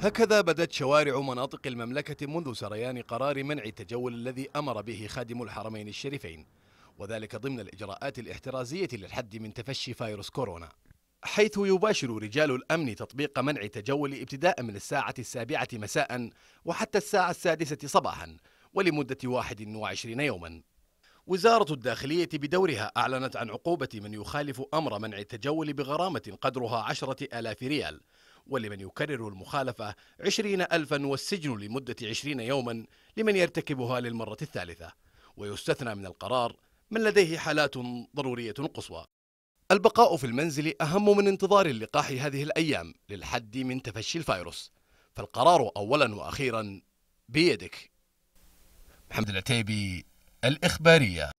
هكذا بدت شوارع مناطق المملكة منذ سريان قرار منع التجول الذي أمر به خادم الحرمين الشريفين وذلك ضمن الإجراءات الاحترازية للحد من تفشي فيروس كورونا حيث يباشر رجال الأمن تطبيق منع التجول ابتداء من الساعة السابعة مساء وحتى الساعة السادسة صباحا ولمدة 21 يوما وزارة الداخلية بدورها أعلنت عن عقوبة من يخالف أمر منع التجول بغرامة قدرها عشرة آلاف ريال ولمن يكرر المخالفة عشرين ألفا والسجن لمدة عشرين يوما لمن يرتكبها للمرة الثالثة ويستثنى من القرار من لديه حالات ضرورية قصوى البقاء في المنزل أهم من انتظار اللقاح هذه الأيام للحد من تفشي الفيروس فالقرار أولا وأخيرا بيدك محمد العتيبي الإخبارية